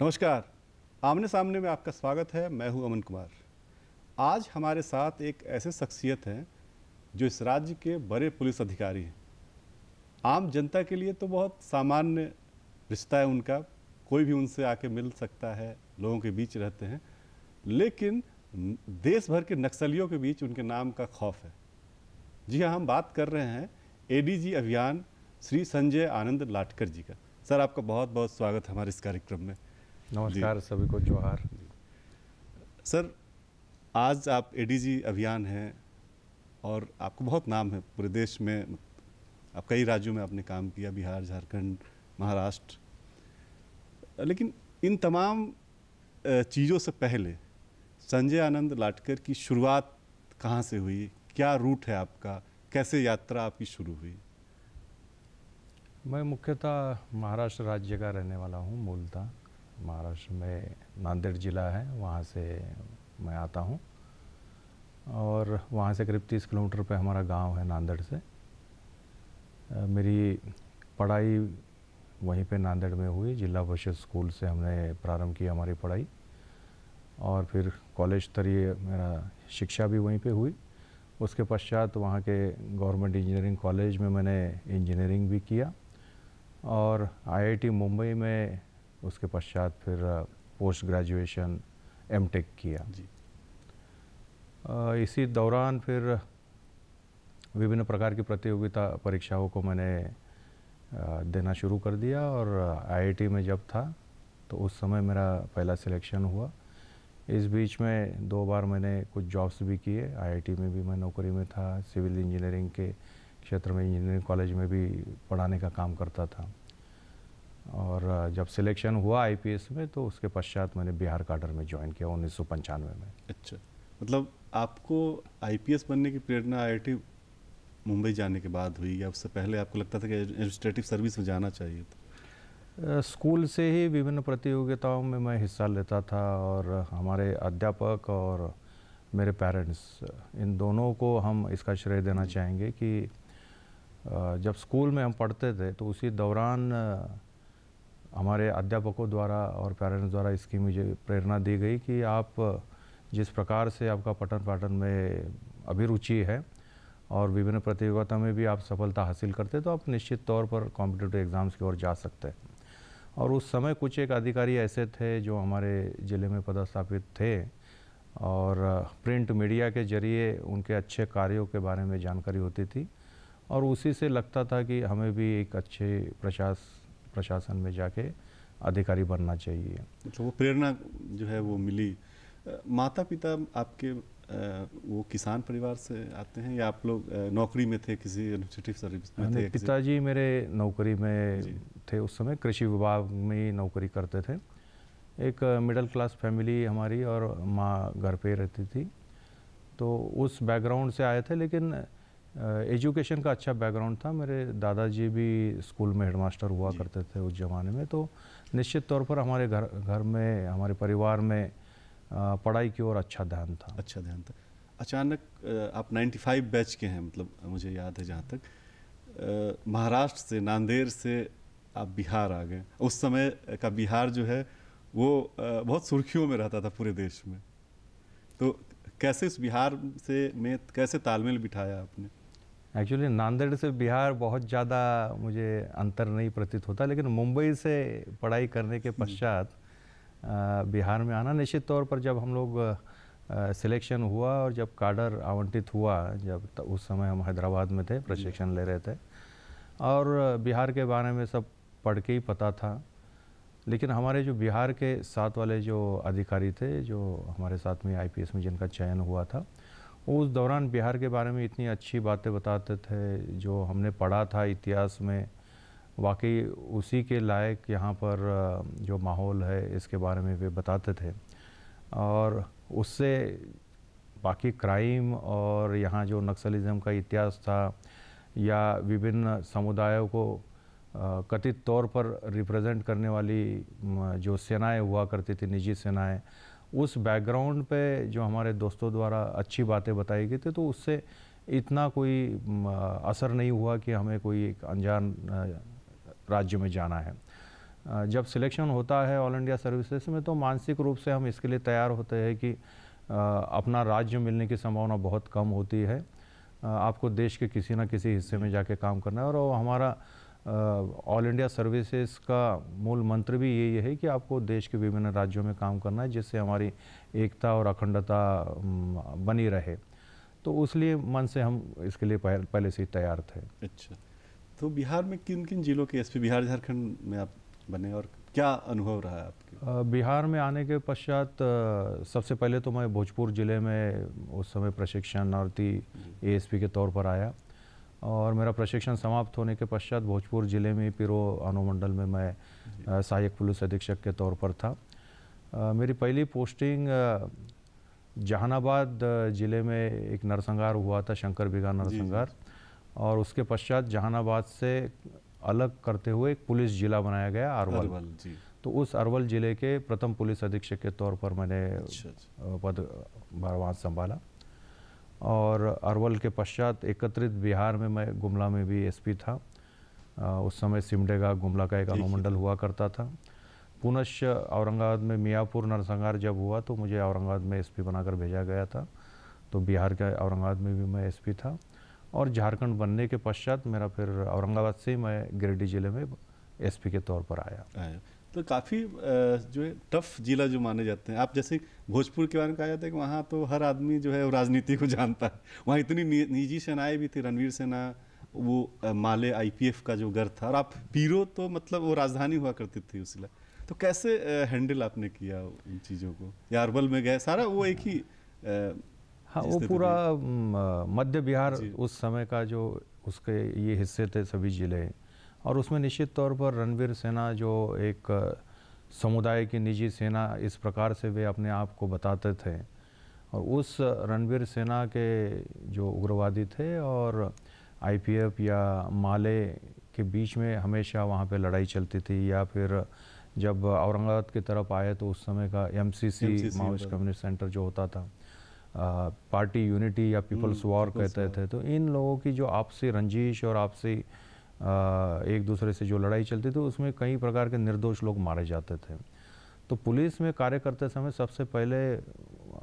नमस्कार आमने सामने में आपका स्वागत है मैं हूं अमन कुमार आज हमारे साथ एक ऐसे शख्सियत हैं जो इस राज्य के बड़े पुलिस अधिकारी हैं आम जनता के लिए तो बहुत सामान्य रिश्ता है उनका कोई भी उनसे आके मिल सकता है लोगों के बीच रहते हैं लेकिन देश भर के नक्सलियों के बीच उनके नाम का खौफ है जी हाँ हम बात कर रहे हैं एडीजी अभियान श्री संजय आनंद लाटकर जी का सर आपका बहुत बहुत स्वागत है हमारे इस कार्यक्रम में नमस्कार सभी को जोहार सर आज आप एडीजी अभियान हैं और आपको बहुत नाम है पूरे देश में आप कई राज्यों में आपने काम किया बिहार झारखंड महाराष्ट्र लेकिन इन तमाम चीज़ों से पहले संजय आनंद लाटकर की शुरुआत कहाँ से हुई क्या रूट है आपका कैसे यात्रा आपकी शुरू हुई मैं मुख्यतः महाराष्ट्र राज्य का रहने वाला हूँ मूलतः महाराष्ट्र में नांदेड़ ज़िला है वहाँ से मैं आता हूँ और वहाँ से करीब तीस किलोमीटर पे हमारा गांव है नांदेड़ से मेरी पढ़ाई वहीं पे नांदेड़ में हुई जिला परिषद स्कूल से हमने प्रारंभ की हमारी पढ़ाई और फिर कॉलेज स्तरीय मेरा शिक्षा भी वहीं पे हुई उसके पश्चात वहाँ के गवर्नमेंट इंजीनियरिंग कॉलेज में मैंने इंजीनियरिंग भी किया और आईआईटी मुंबई में उसके पश्चात फिर पोस्ट ग्रेजुएशन एमटेक किया जी। इसी दौरान फिर विभिन्न प्रकार की प्रतियोगिता परीक्षाओं को मैंने देना शुरू कर दिया और आईआईटी में जब था तो उस समय मेरा पहला सिलेक्शन हुआ इस बीच में दो बार मैंने कुछ जॉब्स भी किए आईआईटी में भी मैं नौकरी में था सिविल इंजीनियरिंग के क्षेत्र में इंजीनियरिंग कॉलेज में भी पढ़ाने का काम करता था और जब सिलेक्शन हुआ आईपीएस में तो उसके पश्चात मैंने बिहार काडर में ज्वाइन किया उन्नीस में अच्छा मतलब आपको आईपीएस बनने की प्रेरणा आई मुंबई जाने के बाद हुई या उससे पहले आपको लगता था कि एडमिनिस्ट्रेटिव सर्विस में जाना चाहिए था स्कूल से ही विभिन्न प्रतियोगिताओं में मैं हिस्सा लेता था और हमारे अध्यापक और मेरे पेरेंट्स इन दोनों को हम इसका श्रेय देना हम्म। चाहेंगे कि जब स्कूल में हम पढ़ते थे तो उसी दौरान हमारे अध्यापकों द्वारा और पेरेंट्स द्वारा इसकी मुझे प्रेरणा दी गई कि आप जिस प्रकार से आपका पठन पाठन में अभिरुचि है और विभिन्न प्रतियोगिता में भी आप सफलता हासिल करते तो आप निश्चित तौर पर कॉम्पिटेटिव एग्ज़ाम्स की ओर जा सकते हैं और उस समय कुछ एक अधिकारी ऐसे थे जो हमारे ज़िले में पदस्थापित थे और प्रिंट मीडिया के जरिए उनके अच्छे कार्यों के बारे में जानकारी होती थी और उसी से लगता था कि हमें भी एक अच्छे प्रशास प्रशासन में जाके अधिकारी बनना चाहिए जो अच्छा, वो प्रेरणा जो है वो मिली माता पिता आपके वो किसान परिवार से आते हैं या आप लोग नौकरी में थे किसी एडमिनिस्ट्रेटिव सर्विस में थे पिताजी मेरे नौकरी में थे उस समय कृषि विभाग में नौकरी करते थे एक मिडिल क्लास फैमिली हमारी और माँ घर पे रहती थी तो उस बैकग्राउंड से आए थे लेकिन एजुकेशन का अच्छा बैकग्राउंड था मेरे दादाजी भी स्कूल में हेडमास्टर हुआ करते थे उस ज़माने में तो निश्चित तौर पर हमारे घर घर में हमारे परिवार में पढ़ाई की ओर अच्छा ध्यान था अच्छा ध्यान था अचानक आप 95 बैच के हैं मतलब मुझे याद है जहाँ तक महाराष्ट्र से नांदेड़ से आप बिहार आ गए उस समय का बिहार जो है वो बहुत सुर्खियों में रहता था पूरे देश में तो कैसे इस बिहार से में कैसे तालमेल बिठाया आपने एक्चुअली नांदेड़ से बिहार बहुत ज़्यादा मुझे अंतर नहीं प्रतीत होता लेकिन मुंबई से पढ़ाई करने के हम्म। पश्चात बिहार में आना निश्चित तौर पर जब हम लोग सिलेक्शन हुआ और जब काडर आवंटित हुआ जब उस समय हम हैदराबाद में थे हम्म। प्रशिक्षण ले रहे थे और बिहार के बारे में सब पढ़ के ही पता था लेकिन हमारे जो बिहार के साथ वाले जो अधिकारी थे जो हमारे साथ में आईपीएस में जिनका चयन हुआ था उस दौरान बिहार के बारे में इतनी अच्छी बातें बताते थे जो हमने पढ़ा था इतिहास में वाकई उसी के लायक यहाँ पर जो माहौल है इसके बारे में वे बताते थे और उससे बाकी क्राइम और यहाँ जो नक्सलिज्म का इतिहास था या विभिन्न समुदायों को कथित तौर पर रिप्रेजेंट करने वाली जो सेनाएं हुआ करती थी निजी सेनाएं उस बैकग्राउंड पे जो हमारे दोस्तों द्वारा अच्छी बातें बताई गई थी तो उससे इतना कोई असर नहीं हुआ कि हमें कोई एक अनजान राज्य में जाना है जब सिलेक्शन होता है ऑल इंडिया सर्विसेज में तो मानसिक रूप से हम इसके लिए तैयार होते हैं कि अपना राज्य मिलने की संभावना बहुत कम होती है आपको देश के किसी न किसी हिस्से में जाके काम करना है और हमारा ऑल इंडिया सर्विसेज का मूल मंत्र भी यही है कि आपको देश के विभिन्न राज्यों में काम करना है जिससे हमारी एकता और अखंडता बनी रहे तो उसलिए मन से हम इसके लिए पहले से ही तैयार थे अच्छा तो बिहार में किन किन जिलों के एसपी बिहार झारखंड में आप बने और क्या अनुभव रहा है आपके बिहार में आने के पश्चात सबसे पहले तो मैं भोजपुर ज़िले में उस समय प्रशिक्षणार्थी एएसपी के तौर पर आया और मेरा प्रशिक्षण समाप्त होने के पश्चात भोजपुर ज़िले में पिरो अनुमंडल में मैं सहायक पुलिस अधीक्षक के तौर पर था आ, मेरी पहली पोस्टिंग जहानाबाद ज़िले में एक नरसंहार हुआ था शंकर बिगा नरसंहार और उसके पश्चात जहानाबाद से अलग करते हुए एक पुलिस जिला बनाया गया अरवल, तो उस अरवल ज़िले के प्रथम पुलिस अधीक्षक के तौर पर मैंने अच्छा, अच्छा। पद भारवाद संभाला और अरवल के पश्चात एकत्रित बिहार में मैं गुमला में भी एसपी था उस समय सिमडेगा गुमला का एक अनुमंडल हुआ करता था पुनश औरंगाबाद में मियाँपुर नरसंहार जब हुआ तो मुझे औरंगाबाद में एसपी बनाकर भेजा गया था तो बिहार के औरंगाबाद में भी मैं एसपी था और झारखंड बनने के पश्चात मेरा फिर औरंगाबाद से ही मैं गिरिडीह जिले में एस के तौर पर आया, आया। तो काफ़ी जो है टफ जिला जो माने जाते हैं आप जैसे भोजपुर के बारे में कहा जाता है कि वहाँ तो हर आदमी जो है राजनीति को जानता है वहाँ इतनी निजी सेनाएं भी थी रणवीर सेना वो माले आईपीएफ का जो घर था और आप पीरो तो मतलब वो राजधानी हुआ करती थी उस तो कैसे हैंडल आपने किया इन चीज़ों को या अरबल में गए सारा वो एक ही हाँ वो तो पूरा मध्य बिहार उस समय का जो उसके ये हिस्से थे सभी ज़िले और उसमें निश्चित तौर पर रणवीर सेना जो एक समुदाय की निजी सेना इस प्रकार से वे अपने आप को बताते थे और उस रणवीर सेना के जो उग्रवादी थे और आईपीएफ या माले के बीच में हमेशा वहाँ पे लड़ाई चलती थी या फिर जब औरंगाबाद की तरफ आए तो उस समय का एमसीसी माओस्ट कम्युनिस्ट सेंटर जो होता था आ, पार्टी यूनिटी या पीपल्स हम्म, वॉर कहते थे तो इन लोगों की जो आपसी रंजिश और आपसी एक दूसरे से जो लड़ाई चलती थी उसमें कई प्रकार के निर्दोष लोग मारे जाते थे तो पुलिस में कार्य करते समय सबसे पहले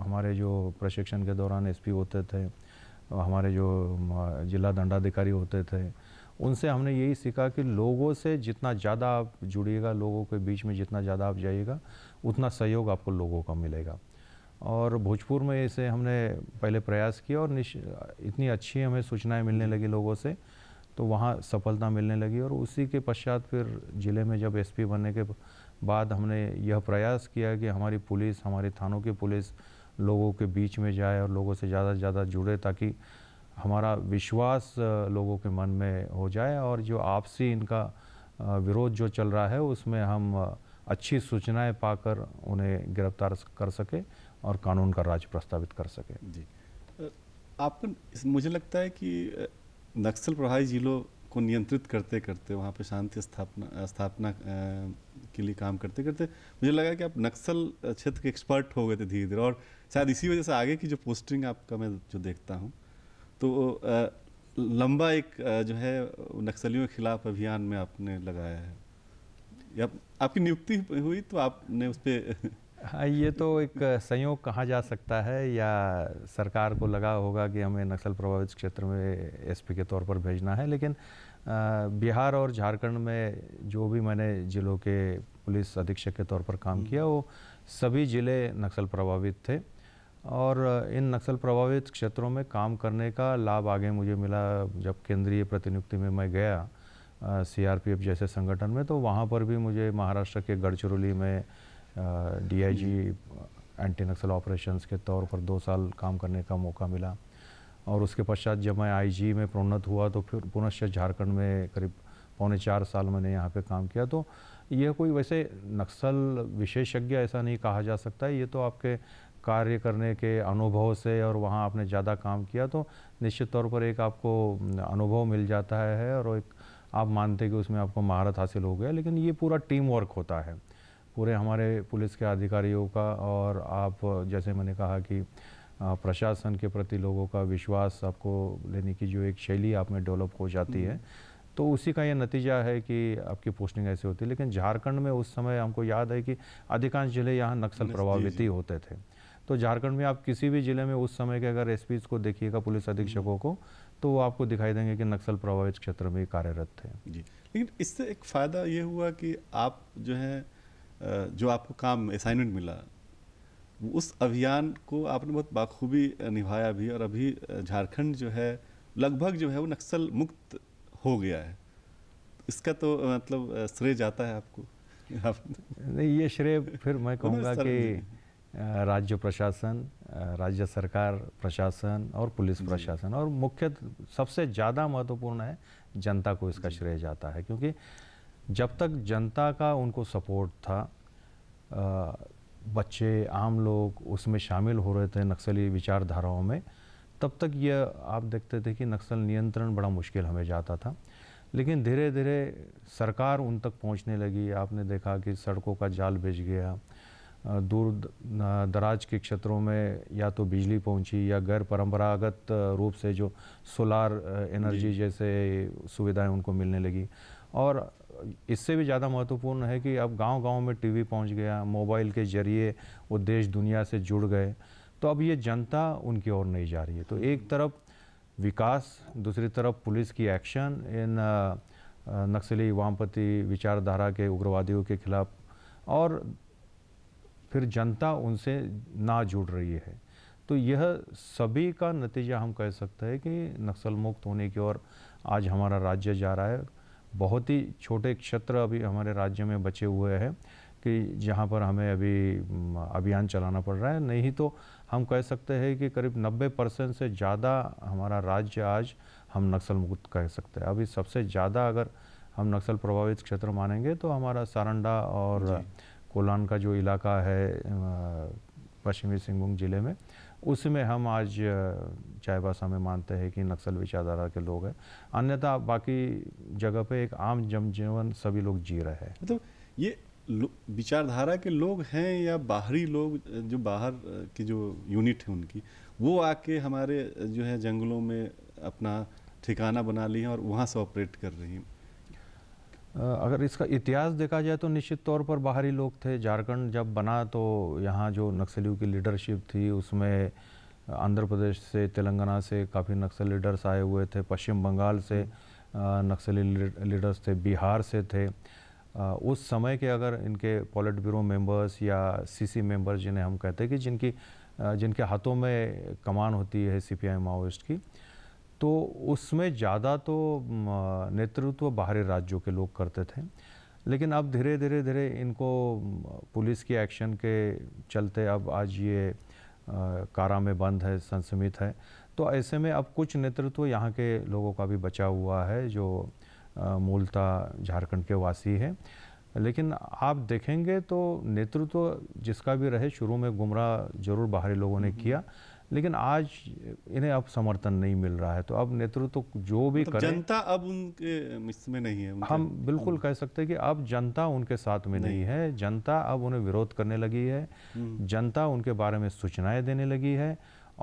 हमारे जो प्रशिक्षण के दौरान एसपी होते थे हमारे जो जिला दंडाधिकारी होते थे उनसे हमने यही सीखा कि लोगों से जितना ज़्यादा आप जुड़िएगा लोगों के बीच में जितना ज़्यादा आप जाइएगा उतना सहयोग आपको लोगों का मिलेगा और भोजपुर में इसे हमने पहले प्रयास किया और इतनी अच्छी हमें सूचनाएं मिलने लगी लोगों से तो वहाँ सफलता मिलने लगी और उसी के पश्चात फिर ज़िले में जब एसपी बनने के बाद हमने यह प्रयास किया कि हमारी पुलिस हमारे थानों की पुलिस लोगों के बीच में जाए और लोगों से ज़्यादा से ज़्यादा जुड़े ताकि हमारा विश्वास लोगों के मन में हो जाए और जो आपसी इनका विरोध जो चल रहा है उसमें हम अच्छी सूचनाएं पाकर उन्हें गिरफ्तार कर सके और कानून का राज प्रस्तावित कर सके जी आपको मुझे लगता है कि नक्सल प्रभावी ज़िलों को नियंत्रित करते करते वहाँ पे शांति स्थापना स्थापना के लिए काम करते करते मुझे लगा कि आप नक्सल क्षेत्र के एक्सपर्ट हो गए थे धीरे धीरे और शायद इसी वजह से आगे की जो पोस्टिंग आपका मैं जो देखता हूँ तो लंबा एक जो है नक्सलियों के खिलाफ अभियान में आपने लगाया है या आपकी नियुक्ति हुई तो आपने उस पर हाँ ये तो एक संयोग कहाँ जा सकता है या सरकार को लगा होगा कि हमें नक्सल प्रभावित क्षेत्र में एसपी के तौर पर भेजना है लेकिन बिहार और झारखंड में जो भी मैंने ज़िलों के पुलिस अधीक्षक के तौर पर काम हम्म। किया वो सभी ज़िले नक्सल प्रभावित थे और इन नक्सल प्रभावित क्षेत्रों में काम करने का लाभ आगे मुझे मिला जब केंद्रीय प्रतिनियुक्ति में मैं गया सीआरपीएफ जैसे संगठन में तो वहाँ पर भी मुझे महाराष्ट्र के गढ़चिरौली में डीआईजी एंटी नक्सल ऑपरेशंस के तौर पर दो साल काम करने का मौका मिला और उसके पश्चात जब मैं आईजी में प्रोन्नत हुआ तो फिर पुनश्चय झारखंड में करीब पौने चार साल मैंने यहाँ पे काम किया तो यह कोई वैसे नक्सल विशेषज्ञ ऐसा नहीं कहा जा सकता है ये तो आपके कार्य करने के अनुभव से और वहाँ आपने ज़्यादा काम किया तो निश्चित तौर पर एक आपको अनुभव मिल जाता है और एक आप मानते कि उसमें आपको महारत हासिल हो गया लेकिन ये पूरा टीम वर्क होता है पूरे हमारे पुलिस के अधिकारियों का और आप जैसे मैंने कहा कि प्रशासन के प्रति लोगों का विश्वास आपको लेने की जो एक शैली आप में डेवलप हो जाती हम्म। है तो उसी का ये नतीजा है कि आपकी पोस्टिंग ऐसे होती है लेकिन झारखंड में उस समय हमको याद है कि अधिकांश जिले यहाँ नक्सल प्रभावित ही होते थे तो झारखंड में आप किसी भी जिले में उस समय के अगर एस को देखिएगा पुलिस हम्म। अधीक्षकों को तो वो आपको दिखाई देंगे कि नक्सल प्रभावित क्षेत्र में कार्यरत थे जी लेकिन इससे एक फ़ायदा ये हुआ कि आप जो है जो आपको काम असाइनमेंट मिला उस अभियान को आपने बहुत बाखूबी निभाया भी और अभी झारखंड जो है लगभग जो है वो नक्सल मुक्त हो गया है इसका तो मतलब श्रेय जाता है आपको नहीं ये श्रेय फिर मैं कहूँगा कि राज्य प्रशासन राज्य सरकार प्रशासन और पुलिस प्रशासन और मुख्य सबसे ज़्यादा महत्वपूर्ण है जनता को इसका श्रेय जाता है क्योंकि जब तक जनता का उनको सपोर्ट था बच्चे आम लोग उसमें शामिल हो रहे थे नक्सली विचारधाराओं में तब तक यह आप देखते थे कि नक्सल नियंत्रण बड़ा मुश्किल हमें जाता था लेकिन धीरे धीरे सरकार उन तक पहुंचने लगी आपने देखा कि सड़कों का जाल बिछ गया दूर दराज के क्षेत्रों में या तो बिजली पहुंची या गैर परंपरागत रूप से जो सोलार एनर्जी जैसे सुविधाएं उनको मिलने लगी और इससे भी ज़्यादा महत्वपूर्ण है कि अब गांव-गांव में टीवी पहुंच गया मोबाइल के ज़रिए वो देश दुनिया से जुड़ गए तो अब ये जनता उनकी ओर नहीं जा रही है तो एक तरफ विकास दूसरी तरफ पुलिस की एक्शन इन नक्सली वामपति विचारधारा के उग्रवादियों के खिलाफ और फिर जनता उनसे ना जुड़ रही है तो यह सभी का नतीजा हम कह सकते हैं कि नक्सल मुक्त होने की ओर आज हमारा राज्य जा रहा है बहुत ही छोटे क्षेत्र अभी हमारे राज्य में बचे हुए हैं कि जहाँ पर हमें अभी अभियान चलाना पड़ रहा है नहीं तो हम कह सकते हैं कि करीब 90 परसेंट से ज़्यादा हमारा राज्य आज हम नक्सल मुक्त कह सकते हैं अभी सबसे ज़्यादा अगर हम नक्सल प्रभावित क्षेत्र मानेंगे तो हमारा सारंडा और कोलान का जो इलाका है पश्चिमी सिंहभूम ज़िले में उसमें हम आज चाय बासा में मानते हैं कि नक्सल विचारधारा के लोग हैं अन्यथा बाकी जगह पे एक आम जनजीवन सभी लोग जी रहे हैं मतलब तो ये विचारधारा के लोग हैं या बाहरी लोग जो बाहर की जो यूनिट है उनकी वो आके हमारे जो है जंगलों में अपना ठिकाना बना लिए हैं और वहाँ से ऑपरेट कर रही हैं अगर इसका इतिहास देखा जाए तो निश्चित तौर पर बाहरी लोग थे झारखंड जब बना तो यहाँ जो नक्सलियों की लीडरशिप थी उसमें आंध्र प्रदेश से तेलंगाना से काफ़ी नक्सली लीडर्स आए हुए थे पश्चिम बंगाल से हम्म। नक्सली लीडर्स थे बिहार से थे उस समय के अगर इनके पॉलिट ब्यूरो मेंबर्स या सीसी मेंबर्स जिन्हें हम कहते हैं कि जिनकी जिनके हाथों में कमान होती है सीपीआई माओइस्ट की तो उसमें ज़्यादा तो नेतृत्व बाहरी राज्यों के लोग करते थे लेकिन अब धीरे धीरे धीरे इनको पुलिस के एक्शन के चलते अब आज ये कारा में बंद है संसमित है तो ऐसे में अब कुछ नेतृत्व यहाँ के लोगों का भी बचा हुआ है जो मूलतः झारखंड के वासी है लेकिन आप देखेंगे तो नेतृत्व जिसका भी रहे शुरू में गुमराह जरूर बाहरी लोगों ने हम्म, हम्म। किया लेकिन आज इन्हें अब समर्थन नहीं मिल रहा है तो अब नेतृत्व तो जो भी मतलब जनता अब उनके में नहीं है हम बिल्कुल कह सकते हैं कि अब जनता उनके साथ में नहीं, नहीं है जनता अब उन्हें विरोध करने लगी है हम्म। जनता उनके बारे में सूचनाएं देने लगी है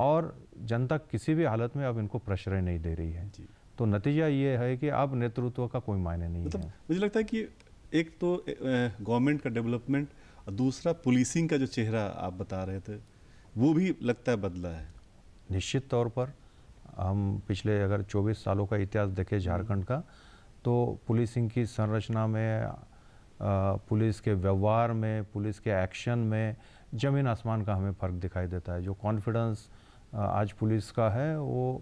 और जनता किसी भी हालत में अब इनको प्रश्रय नहीं दे रही है तो नतीजा ये है कि अब नेतृत्व का कोई मायने नहीं मतलब है मुझे लगता है कि एक तो गवर्नमेंट का डेवलपमेंट और दूसरा पुलिसिंग का जो चेहरा आप बता रहे थे वो भी लगता है बदला है निश्चित तौर पर हम पिछले अगर 24 सालों का इतिहास देखें हम्म। झारखंड का तो पुलिसिंग की संरचना में पुलिस के व्यवहार में पुलिस के एक्शन में ज़मीन आसमान का हमें फ़र्क दिखाई देता है जो कॉन्फिडेंस आज पुलिस का है वो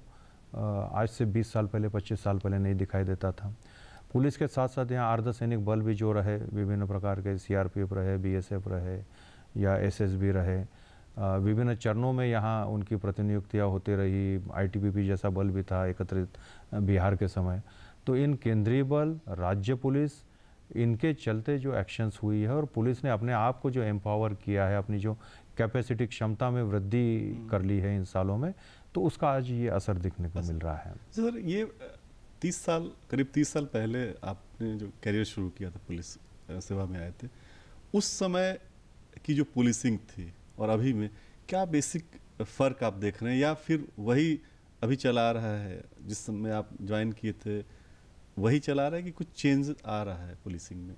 आज से 20 साल पहले 25 साल पहले नहीं दिखाई देता था पुलिस के साथ साथ यहाँ अर्धसैनिक बल भी जो रहे विभिन्न प्रकार के सीआरपीएफ रहे बीएसएफ रहे या एसएसबी रहे विभिन्न चरणों में यहाँ उनकी प्रतिनियुक्तियाँ होती रही आईटीबीपी जैसा बल भी था एकत्रित बिहार के समय तो इन केंद्रीय बल राज्य पुलिस इनके चलते जो एक्शंस हुई है और पुलिस ने अपने आप को जो एम्पावर किया है अपनी जो कैपेसिटी क्षमता में वृद्धि कर ली है इन सालों में तो उसका आज ये असर दिखने को मिल रहा है सर ये तीस साल करीब तीस साल पहले आपने जो करियर शुरू किया था पुलिस सेवा में आए थे उस समय की जो पुलिसिंग थी और अभी में क्या बेसिक फ़र्क आप देख रहे हैं या फिर वही अभी चला रहा है जिस समय आप ज्वाइन किए थे वही चला रहा है कि कुछ चेंज आ रहा है पुलिसिंग में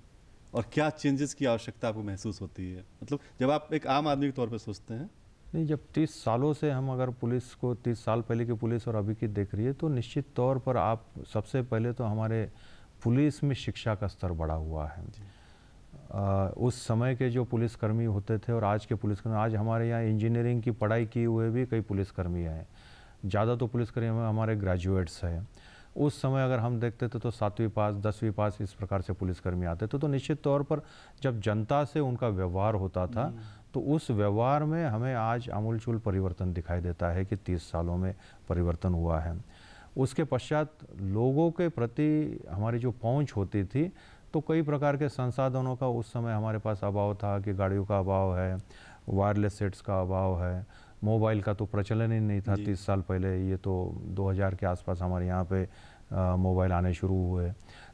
और क्या चेंजेस की आवश्यकता आपको महसूस होती है मतलब जब आप एक आम आदमी के तौर पर सोचते हैं नहीं जब 30 सालों से हम अगर पुलिस को 30 साल पहले की पुलिस और अभी की देख रही है तो निश्चित तौर पर आप सबसे पहले तो हमारे पुलिस में शिक्षा का स्तर बढ़ा हुआ है उस समय के जो पुलिसकर्मी होते थे और आज के पुलिसकर्मी आज हमारे यहाँ इंजीनियरिंग की पढ़ाई किए हुए भी कई पुलिसकर्मी हैं ज़्यादा तो पुलिसकर्मी हमारे ग्रेजुएट्स हैं उस समय अगर हम देखते थे तो सातवीं पास दसवीं पास इस प्रकार से पुलिसकर्मी आते थे तो निश्चित तौर पर जब जनता से उनका व्यवहार होता था हम्म। तो उस व्यवहार में हमें आज आमूलचूल परिवर्तन दिखाई देता है कि तीस सालों में परिवर्तन हुआ है उसके पश्चात लोगों के प्रति हमारी जो पहुंच होती थी तो कई प्रकार के संसाधनों का उस समय हमारे पास अभाव था कि गाड़ियों का अभाव है वायरलेस सेट्स का अभाव है मोबाइल का तो प्रचलन ही नहीं था तीस साल पहले ये तो 2000 के आसपास हमारे यहाँ पे मोबाइल आने शुरू हुए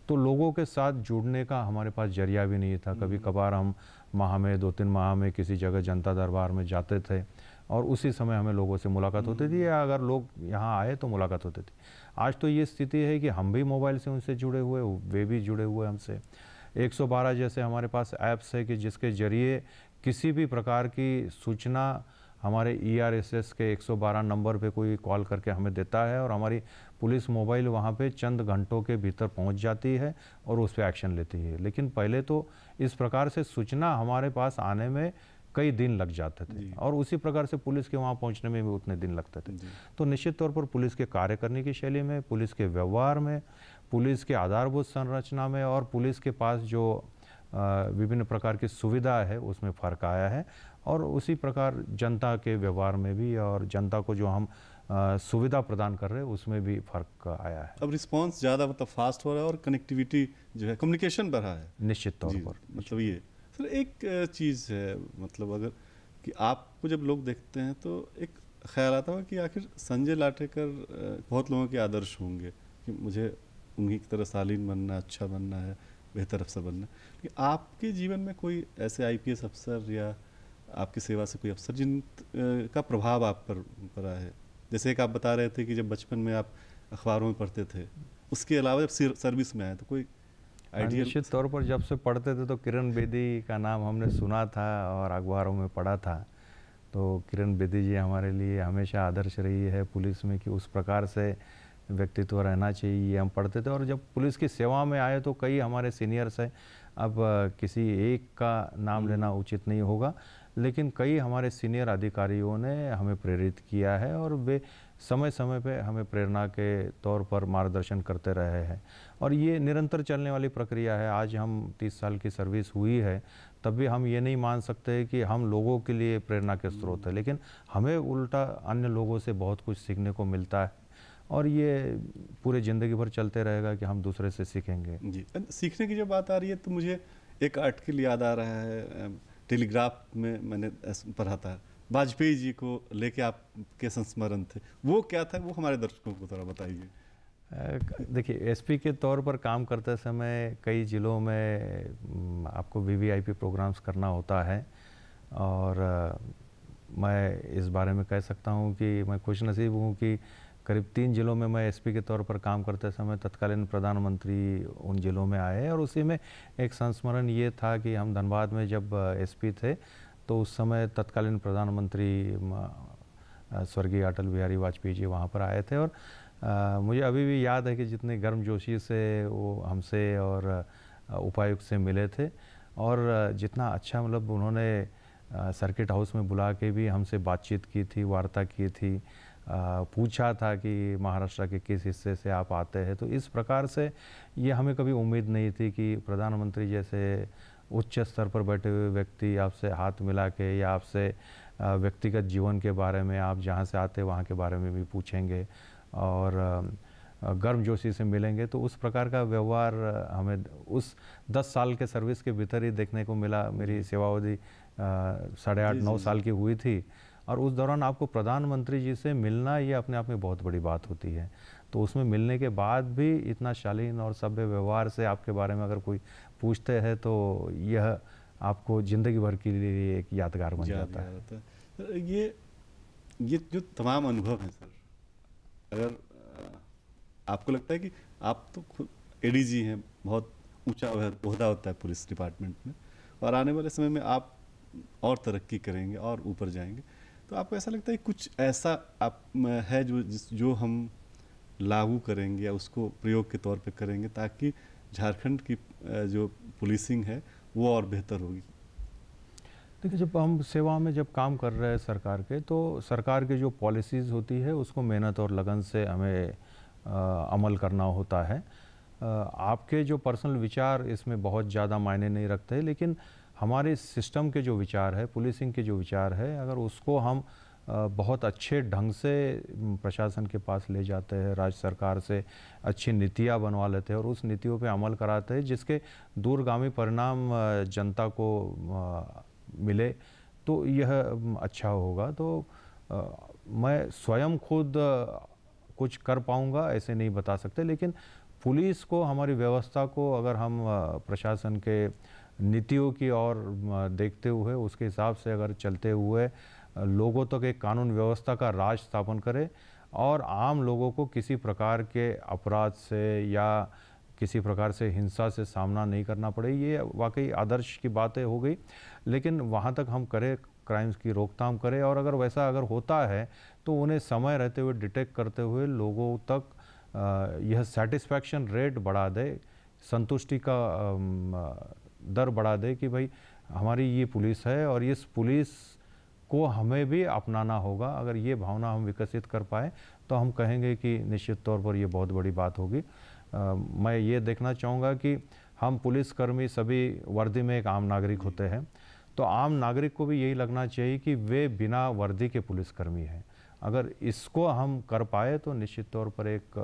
तो लोगों के साथ जुड़ने का हमारे पास जरिया भी नहीं था कभी हम्म। कभार हम माह में दो तीन माह में किसी जगह जनता दरबार में जाते थे और उसी समय हमें लोगों से मुलाकात हम्म। होती थी या अगर लोग यहाँ आए तो मुलाकात होती थी आज तो ये स्थिति है कि हम भी मोबाइल से उनसे जुड़े हुए वे भी जुड़े हुए हमसे 112 जैसे हमारे पास ऐप्स है कि जिसके ज़रिए किसी भी प्रकार की सूचना हमारे ईआरएसएस e के 112 नंबर पे कोई कॉल करके हमें देता है और हमारी पुलिस मोबाइल वहाँ पे चंद घंटों के भीतर पहुँच जाती है और उस पर एक्शन लेती है लेकिन पहले तो इस प्रकार से सूचना हमारे पास आने में कई दिन लग जाते थे और उसी प्रकार से पुलिस के वहाँ पहुँचने में भी उतने दिन लगते थे तो निश्चित तौर पर पुलिस के कार्य करने की शैली में पुलिस के व्यवहार में पुलिस के आधारभूत संरचना में और पुलिस के पास जो विभिन्न प्रकार की सुविधा है उसमें फ़र्क आया है और उसी प्रकार जनता के व्यवहार में भी और जनता को जो हम सुविधा प्रदान कर रहे हैं उसमें भी फर्क आया है अब रिस्पांस ज़्यादा मतलब फास्ट हो रहा है और कनेक्टिविटी जो है कम्युनिकेशन बढ़ा है निश्चित तौर पर मतलब ये सर मतलब एक चीज़ है मतलब अगर कि आपको जब लोग देखते हैं तो एक ख्याल आता हुआ कि आखिर संजय लाठेकर बहुत लोगों के आदर्श होंगे कि मुझे उन्हीं की तरह सालीन बनना अच्छा बनना है बेहतर अफसर बनना है आपके जीवन में कोई ऐसे आईपीएस अफसर या आपकी सेवा से कोई अफसर जिन का प्रभाव आप पर पड़ा है जैसे एक आप बता रहे थे कि जब बचपन में आप अखबारों में पढ़ते थे उसके अलावा जब सर्विस में आए तो कोई निश्चित तौर पर जब से पढ़ते थे तो किरण बेदी का नाम हमने सुना था और अखबारों में पढ़ा था तो किरण बेदी जी हमारे लिए हमेशा आदर्श रही है पुलिस में कि उस प्रकार से व्यक्तित्व रहना चाहिए हम पढ़ते थे और जब पुलिस की सेवा में आए तो कई हमारे सीनियर्स हैं अब किसी एक का नाम हम्म। लेना उचित नहीं होगा लेकिन कई हमारे सीनियर अधिकारियों ने हमें प्रेरित किया है और वे समय समय पे हमें प्रेरणा के तौर पर मार्गदर्शन करते रहे हैं और ये निरंतर चलने वाली प्रक्रिया है आज हम तीस साल की सर्विस हुई है तब भी हम ये नहीं मान सकते कि हम लोगों के लिए प्रेरणा के स्रोत है लेकिन हमें उल्टा अन्य लोगों से बहुत कुछ सीखने को मिलता है और ये पूरे ज़िंदगी भर चलते रहेगा कि हम दूसरे से सीखेंगे जी सीखने की जब बात आ रही है तो मुझे एक आर्टिकल याद आ रहा है टेलीग्राफ में मैंने पढ़ा था वाजपेयी जी को लेके आपके संस्मरण थे वो क्या था वो हमारे दर्शकों को थोड़ा बताइए देखिए एसपी के तौर पर काम करते समय कई ज़िलों में आपको वीवीआईपी प्रोग्राम्स करना होता है और मैं इस बारे में कह सकता हूँ कि मैं खुश नसीब हूँ कि करीब तीन ज़िलों में मैं एसपी के तौर पर काम करते समय तत्कालीन प्रधानमंत्री उन ज़िलों में आए और उसी में एक संस्मरण ये था कि हम धनबाद में जब एसपी थे तो उस समय तत्कालीन प्रधानमंत्री स्वर्गीय अटल बिहारी वाजपेयी जी वहाँ पर आए थे और आ, मुझे अभी भी याद है कि जितने गर्मजोशी से वो हमसे और उपायुक्त से मिले थे और जितना अच्छा मतलब उन्होंने सर्किट हाउस में बुला के भी हमसे बातचीत की थी वार्ता की थी पूछा था कि महाराष्ट्र के किस हिस्से से आप आते हैं तो इस प्रकार से ये हमें कभी उम्मीद नहीं थी कि प्रधानमंत्री जैसे उच्च स्तर पर बैठे हुए व्यक्ति आपसे हाथ मिला के या आपसे व्यक्तिगत जीवन के बारे में आप जहाँ से आते वहाँ के बारे में भी पूछेंगे और गर्म जोशी से मिलेंगे तो उस प्रकार का व्यवहार हमें उस दस साल के सर्विस के भीतर ही देखने को मिला मेरी सेवावधि साढ़े आठ नौ साल की हुई थी और उस दौरान आपको प्रधानमंत्री जी से मिलना ये अपने आप में बहुत बड़ी बात होती है तो उसमें मिलने के बाद भी इतना शालीन और सभ्य व्यवहार से आपके बारे में अगर कोई पूछते हैं तो यह आपको ज़िंदगी भर के लिए एक यादगार बन जाता है तो ये ये जो तमाम अनुभव हैं सर अगर आपको लगता है कि आप तो खुद एडीजी हैं बहुत ऊंचा ओहदा होता है पुलिस डिपार्टमेंट में और आने वाले समय में आप और तरक्की करेंगे और ऊपर जाएंगे तो आपको ऐसा लगता है कुछ ऐसा आप है जो जिस जो हम लागू करेंगे या उसको प्रयोग के तौर पे करेंगे ताकि झारखंड की जो पुलिसिंग है वो और बेहतर होगी देखिए जब हम सेवा में जब काम कर रहे हैं सरकार के तो सरकार की जो पॉलिसीज़ होती है उसको मेहनत और लगन से हमें आ, अमल करना होता है आ, आपके जो पर्सनल विचार इसमें बहुत ज़्यादा मायने नहीं रखते हैं लेकिन हमारे सिस्टम के जो विचार है पुलिसिंग के जो विचार है अगर उसको हम बहुत अच्छे ढंग से प्रशासन के पास ले जाते हैं राज्य सरकार से अच्छी नीतियाँ बनवा लेते हैं और उस नीतियों पे अमल कराते हैं जिसके दूरगामी परिणाम जनता को मिले तो यह अच्छा होगा तो आ, मैं स्वयं खुद कुछ कर पाऊँगा ऐसे नहीं बता सकते लेकिन पुलिस को हमारी व्यवस्था को अगर हम प्रशासन के नीतियों की ओर देखते हुए उसके हिसाब से अगर चलते हुए लोगों तक तो एक कानून व्यवस्था का राज स्थापन करें और आम लोगों को किसी प्रकार के अपराध से या किसी प्रकार से हिंसा से सामना नहीं करना पड़े ये वाकई आदर्श की बातें हो गई लेकिन वहाँ तक हम करें क्राइम्स की रोकथाम करें और अगर वैसा अगर होता है तो उन्हें समय रहते हुए डिटेक्ट करते हुए लोगों तक यह सेटिस्फैक्शन रेट बढ़ा दे संतुष्टि का दर बढ़ा दे कि भाई हमारी ये पुलिस है और इस पुलिस को हमें भी अपनाना होगा अगर ये भावना हम विकसित कर पाए तो हम कहेंगे कि निश्चित तौर पर ये बहुत बड़ी बात होगी मैं ये देखना चाहूँगा कि हम पुलिसकर्मी सभी वर्दी में एक आम नागरिक होते हैं तो आम नागरिक को भी यही लगना चाहिए कि वे बिना वर्दी के पुलिसकर्मी हैं अगर इसको हम कर पाए तो निश्चित तौर पर एक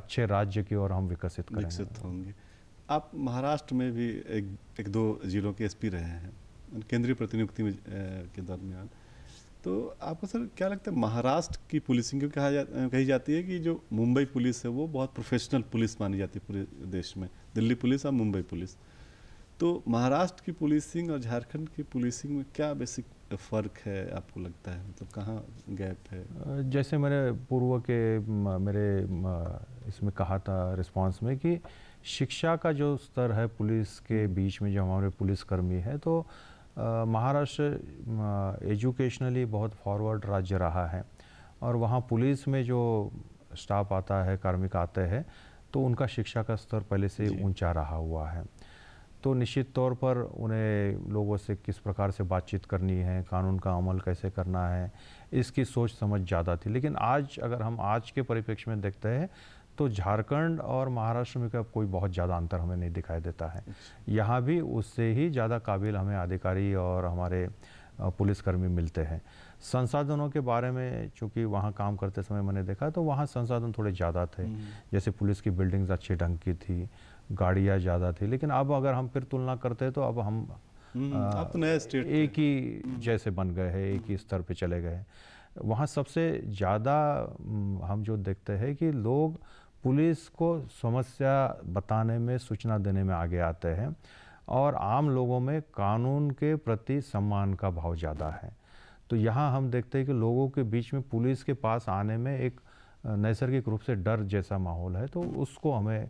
अच्छे राज्य की ओर हम विकसित करेंगे विकसित होंगे आप महाराष्ट्र में भी एक एक दो जिलों के एसपी रहे हैं केंद्रीय प्रतिनियुक्ति में के दरमियान तो आपको सर क्या लगता है महाराष्ट्र की पुलिसिंग क्यों कहा जा कही जाती है कि जो मुंबई पुलिस है वो बहुत प्रोफेशनल पुलिस मानी जाती है पूरे देश में दिल्ली पुलिस और मुंबई पुलिस तो महाराष्ट्र की पुलिसिंग और झारखंड की पुलिसिंग में क्या बेसिक फ़र्क है आपको लगता है मतलब कहाँ गैप है जैसे मैंने पूर्व के मेरे इसमें कहा था रिस्पांस में कि शिक्षा का जो स्तर है पुलिस के हम्म। बीच में जो हमारे पुलिसकर्मी है तो महाराष्ट्र एजुकेशनली बहुत फॉरवर्ड राज्य रहा है और वहाँ पुलिस में जो स्टाफ आता है कार्मिक आते हैं तो उनका शिक्षा का स्तर पहले से ऊंचा रहा हुआ है तो निश्चित तौर पर उन्हें लोगों से किस प्रकार से बातचीत करनी है कानून का अमल कैसे करना है इसकी सोच समझ ज़्यादा थी लेकिन आज अगर हम आज के परिप्रेक्ष्य में देखते हैं तो झारखंड और महाराष्ट्र में का कोई बहुत ज़्यादा अंतर हमें नहीं दिखाई देता है यहाँ भी उससे ही ज़्यादा काबिल हमें अधिकारी और हमारे पुलिसकर्मी मिलते हैं संसाधनों के बारे में चूँकि वहाँ काम करते समय मैंने देखा तो वहाँ संसाधन थोड़े ज़्यादा थे हम्म। जैसे पुलिस की बिल्डिंग्स अच्छी ढंग की थी गाड़ियाँ ज़्यादा थी लेकिन अब अगर हम फिर तुलना करते हैं तो अब हम हम्म, अब नए स्टेट एक ही जैसे बन गए हैं एक ही स्तर पे चले गए हैं वहाँ सबसे ज़्यादा हम्म, हम जो देखते हैं कि लोग पुलिस को समस्या बताने में सूचना देने में आगे आते हैं और आम लोगों में कानून के प्रति सम्मान का भाव ज़्यादा है तो यहाँ हम देखते हैं कि लोगों के बीच में पुलिस के पास आने में एक नैसर्गिक रूप से डर जैसा माहौल है तो उसको हमें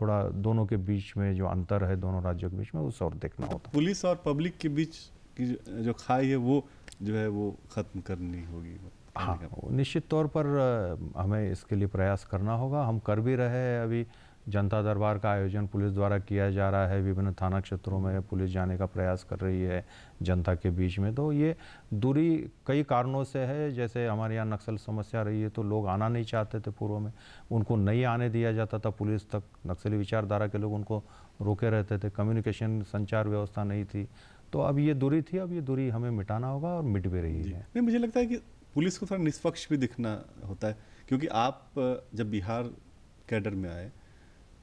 थोड़ा दोनों के बीच में जो अंतर है दोनों राज्यों के बीच में उस और देखना होता पुलिस और पब्लिक के बीच की जो खाई है वो जो है वो ख़त्म करनी होगी हाँ निश्चित तौर पर हमें इसके लिए प्रयास करना होगा हम कर भी रहे हैं अभी जनता दरबार का आयोजन पुलिस द्वारा किया जा रहा है विभिन्न थाना क्षेत्रों में पुलिस जाने का प्रयास कर रही है जनता के बीच में तो ये दूरी कई कारणों से है जैसे हमारे यहाँ नक्सल समस्या रही है तो लोग आना नहीं चाहते थे पूर्व में उनको नहीं आने दिया जाता था पुलिस तक नक्सली विचारधारा के लोग उनको रोके रहते थे कम्युनिकेशन संचार व्यवस्था नहीं थी तो अब ये दूरी थी अब ये दूरी हमें मिटाना होगा और मिट भी रही है नहीं मुझे लगता है कि पुलिस को थोड़ा निष्पक्ष भी दिखना होता है क्योंकि आप जब बिहार कैडर में आए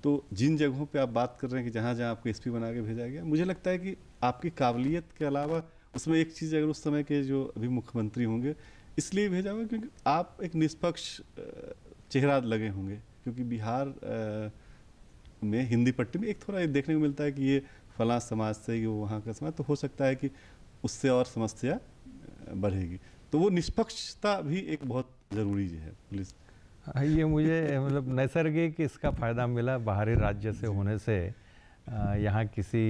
तो जिन जगहों पे आप बात कर रहे हैं कि जहाँ जहाँ आपको एसपी बना के भेजा गया मुझे लगता है कि आपकी काबिलियत के अलावा उसमें एक चीज़ अगर उस समय के जो अभी मुख्यमंत्री होंगे इसलिए भेजा हुआ क्योंकि आप एक निष्पक्ष चेहरा लगे होंगे क्योंकि बिहार में हिंदी पट्टी में एक थोड़ा ये देखने को मिलता है कि ये फला समाज से ये वहाँ का समाज तो हो सकता है कि उससे और समस्या बढ़ेगी तो वो निष्पक्षता भी एक बहुत ज़रूरी है पुलिस हाँ, ये मुझे मतलब नैसर्गिक इसका फ़ायदा मिला बाहरी राज्य से होने से यहाँ किसी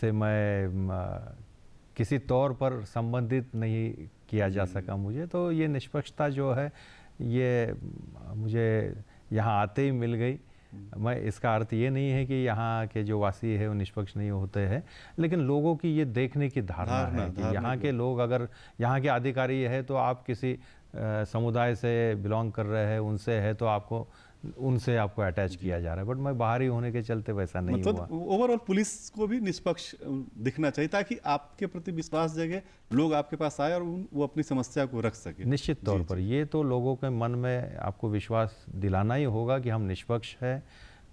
से मैं किसी तौर पर संबंधित नहीं किया जा सका मुझे तो ये निष्पक्षता जो है ये मुझे यहाँ आते ही मिल गई हम्म। मैं इसका अर्थ ये नहीं है कि यहाँ के जो वासी है वो निष्पक्ष नहीं होते हैं लेकिन लोगों की ये देखने की धारणा है कि यहाँ के लोग अगर यहाँ के अधिकारी है तो आप किसी समुदाय से बिलोंग कर रहे हैं उनसे है तो आपको उनसे आपको अटैच किया जा रहा है बट मैं बाहरी होने के चलते वैसा नहीं मतलब ओवरऑल पुलिस को भी निष्पक्ष दिखना चाहिए ताकि आपके प्रति विश्वास जगह लोग आपके पास आए और वो अपनी समस्या को रख सके निश्चित तौर पर ये तो लोगों के मन में आपको विश्वास दिलाना ही होगा कि हम निष्पक्ष हैं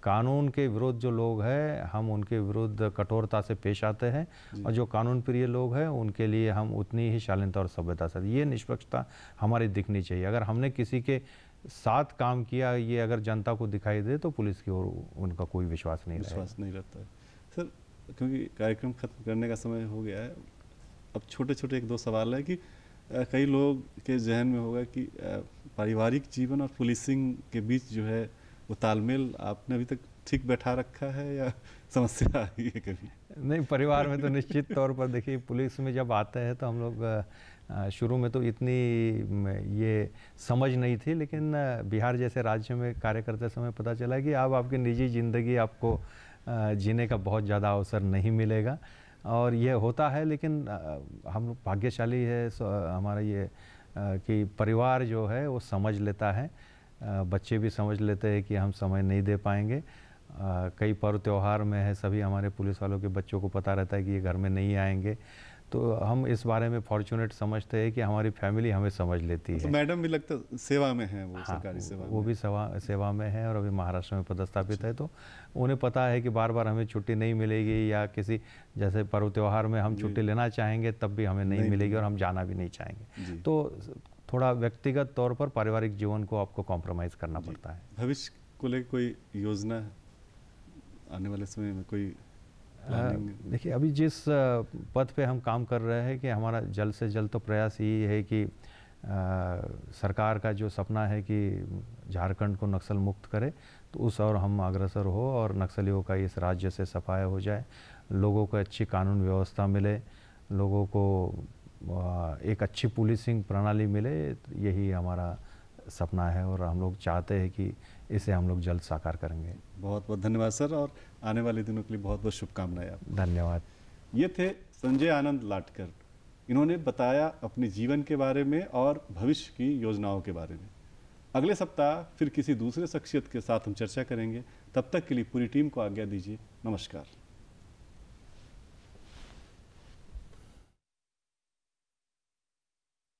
कानून के विरुद्ध जो लोग हैं हम उनके विरुद्ध कठोरता से पेश आते हैं और जो कानून प्रिय लोग हैं उनके लिए हम उतनी ही शालीनता और सभ्यता से ये निष्पक्षता हमारी दिखनी चाहिए अगर हमने किसी के साथ काम किया ये अगर जनता को दिखाई दे तो पुलिस की ओर उनका कोई विश्वास नहीं विश्वास नहीं रहता है सर क्योंकि कार्यक्रम खत्म करने का समय हो गया है अब छोटे छोटे एक दो सवाल है कि कई लोग के जहन में होगा कि पारिवारिक जीवन और पुलिसिंग के बीच जो है वो तालमेल आपने अभी तक ठीक बैठा रखा है या समस्या आई है कभी नहीं परिवार में तो निश्चित तौर पर देखिए पुलिस में जब आते हैं तो हम लोग शुरू में तो इतनी ये समझ नहीं थी लेकिन बिहार जैसे राज्य में कार्य करते समय पता चला कि अब आप आपकी निजी ज़िंदगी आपको जीने का बहुत ज़्यादा अवसर नहीं मिलेगा और ये होता है लेकिन हम भाग्यशाली है हमारा ये कि परिवार जो है वो समझ लेता है बच्चे भी समझ लेते हैं कि हम समय नहीं दे पाएंगे कई पर्व त्यौहार में है सभी हमारे पुलिस वालों के बच्चों को पता रहता है कि ये घर में नहीं आएंगे तो हम इस बारे में फॉर्चुनेट समझते हैं कि हमारी फैमिली हमें समझ लेती तो है तो मैडम भी लगता सेवा में है वो हाँ, सरकारी सेवा वो भी सेवा सेवा में है और अभी महाराष्ट्र में पदस्थापित है अच्छा। तो उन्हें पता है कि बार बार हमें छुट्टी नहीं मिलेगी या किसी जैसे पर्व त्यौहार में हम छुट्टी लेना चाहेंगे तब भी हमें नहीं मिलेगी और हम जाना भी नहीं चाहेंगे तो थोड़ा व्यक्तिगत तौर पर पारिवारिक जीवन को आपको कॉम्प्रोमाइज़ करना पड़ता है भविष्य को लेकर कोई योजना आने वाले समय में कोई देखिए अभी जिस पद पे हम काम कर रहे हैं कि हमारा जल्द से जल्द तो प्रयास यही है कि आ, सरकार का जो सपना है कि झारखंड को नक्सल मुक्त करे तो उस और हम अग्रसर हो और नक्सलियों का इस राज्य से सफाया हो जाए लोगों को अच्छी कानून व्यवस्था मिले लोगों को एक अच्छी पुलिसिंग प्रणाली मिले तो यही हमारा सपना है और हम लोग चाहते हैं कि इसे हम लोग जल्द साकार करेंगे बहुत बहुत धन्यवाद सर और आने वाले दिनों के लिए बहुत बहुत शुभकामनाएं आप धन्यवाद ये थे संजय आनंद लाटकर इन्होंने बताया अपने जीवन के बारे में और भविष्य की योजनाओं के बारे में अगले सप्ताह फिर किसी दूसरे शख्सियत के साथ हम चर्चा करेंगे तब तक के लिए पूरी टीम को आज्ञा दीजिए नमस्कार